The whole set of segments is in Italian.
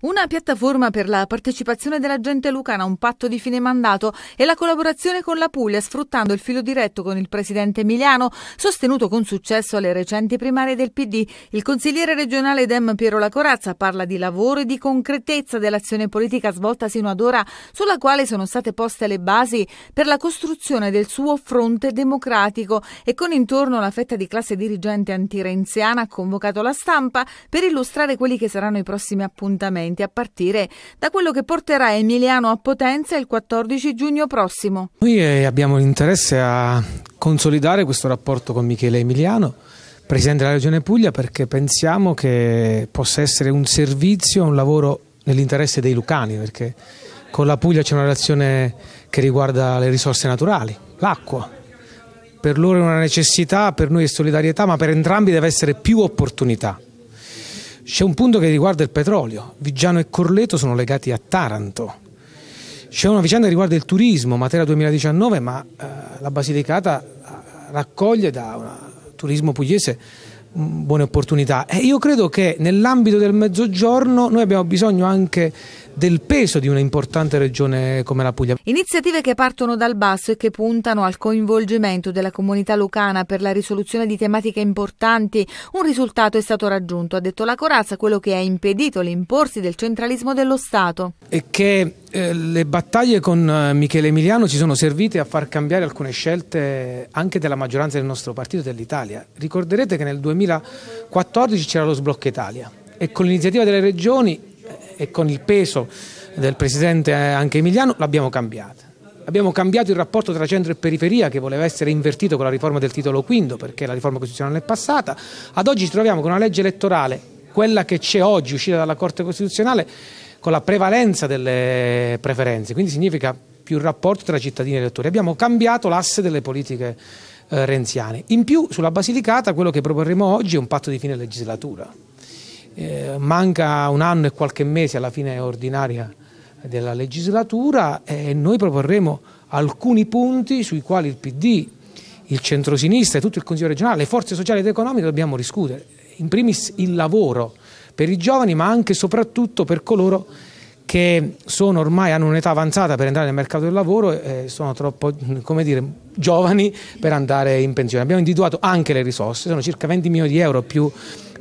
Una piattaforma per la partecipazione della gente lucana a un patto di fine mandato e la collaborazione con la Puglia sfruttando il filo diretto con il presidente Emiliano, sostenuto con successo alle recenti primarie del PD. Il consigliere regionale Dem Piero Lacorazza parla di lavoro e di concretezza dell'azione politica svolta sino ad ora, sulla quale sono state poste le basi per la costruzione del suo fronte democratico e con intorno la fetta di classe dirigente antirenziana ha convocato la stampa per illustrare quelli che saranno i prossimi appuntamenti concorrenti, a partire da quello che porterà Emiliano a Potenza il 14 giugno prossimo. Noi eh, abbiamo interesse a consolidare questo rapporto con Michele Emiliano, Presidente della Regione Puglia, perché pensiamo che possa essere un servizio, un lavoro nell'interesse dei lucani, perché con la Puglia c'è una relazione che riguarda le risorse naturali, l'acqua, per loro è una necessità, per noi è solidarietà, ma per entrambi deve essere più opportunità. C'è un punto che riguarda il petrolio. Viggiano e Corleto sono legati a Taranto. C'è una vicenda che riguarda il turismo, Matera 2019, ma eh, la Basilicata eh, raccoglie da un turismo pugliese mm, buone opportunità. E io credo che nell'ambito del mezzogiorno noi abbiamo bisogno anche del peso di una importante regione come la Puglia. Iniziative che partono dal basso e che puntano al coinvolgimento della comunità lucana per la risoluzione di tematiche importanti. Un risultato è stato raggiunto, ha detto la Corazza, quello che ha impedito l'imporsi del centralismo dello Stato. E che eh, le battaglie con eh, Michele Emiliano ci sono servite a far cambiare alcune scelte anche della maggioranza del nostro partito e dell'Italia. Ricorderete che nel 2014 c'era lo sblocco Italia e con l'iniziativa delle regioni e con il peso del presidente eh, anche Emiliano l'abbiamo cambiata. Abbiamo cambiato il rapporto tra centro e periferia che voleva essere invertito con la riforma del titolo V perché la riforma costituzionale è passata. Ad oggi ci troviamo con una legge elettorale, quella che c'è oggi uscita dalla Corte Costituzionale, con la prevalenza delle preferenze, quindi significa più rapporto tra cittadini e elettori. Abbiamo cambiato l'asse delle politiche eh, renziane. In più, sulla Basilicata, quello che proporremo oggi è un patto di fine legislatura eh, manca un anno e qualche mese alla fine ordinaria della legislatura eh, e noi proporremo alcuni punti sui quali il PD, il centrosinistra e tutto il Consiglio regionale, le forze sociali ed economiche dobbiamo discutere. In primis il lavoro per i giovani ma anche e soprattutto per coloro che sono ormai hanno un'età avanzata per entrare nel mercato del lavoro e eh, sono troppo dire, giovani per andare in pensione. Abbiamo individuato anche le risorse, sono circa 20 milioni di euro più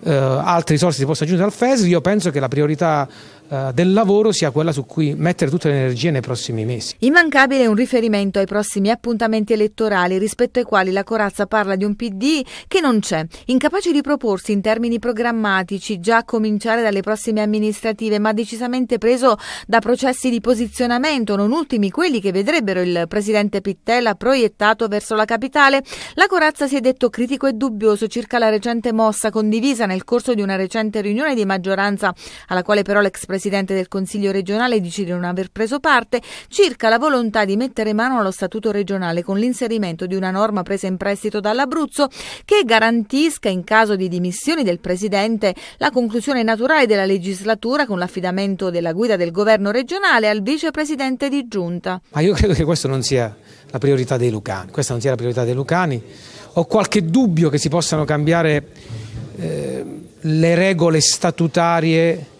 eh, altre risorse si possano aggiungere al FES, io penso che la priorità eh, del lavoro sia quella su cui mettere tutte le energie nei prossimi mesi. Immancabile un riferimento ai prossimi appuntamenti elettorali rispetto ai quali la corazza parla di un PD che non c'è, incapace di proporsi in termini programmatici già a cominciare dalle prossime amministrative, ma decisamente preso da processi di posizionamento, non ultimi quelli che vedrebbero il presidente Pittella proiettato verso la capitale. La corazza si è detto critico e dubbioso circa la recente mossa condivisa nel corso di una recente riunione di maggioranza alla quale però l'ex presidente presidente del Consiglio regionale dice di non aver preso parte, circa la volontà di mettere mano allo statuto regionale con l'inserimento di una norma presa in prestito dall'Abruzzo che garantisca in caso di dimissioni del presidente la conclusione naturale della legislatura con l'affidamento della guida del governo regionale al vicepresidente di giunta. Ma io credo che questa non sia la priorità dei Lucani, questa non sia la priorità dei Lucani. Ho qualche dubbio che si possano cambiare eh, le regole statutarie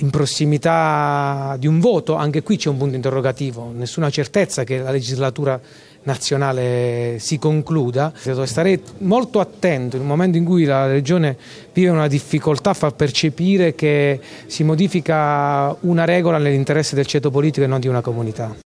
in prossimità di un voto, anche qui c'è un punto interrogativo, nessuna certezza che la legislatura nazionale si concluda, devo stare molto attento in un momento in cui la Regione vive una difficoltà a far percepire che si modifica una regola nell'interesse del ceto politico e non di una comunità.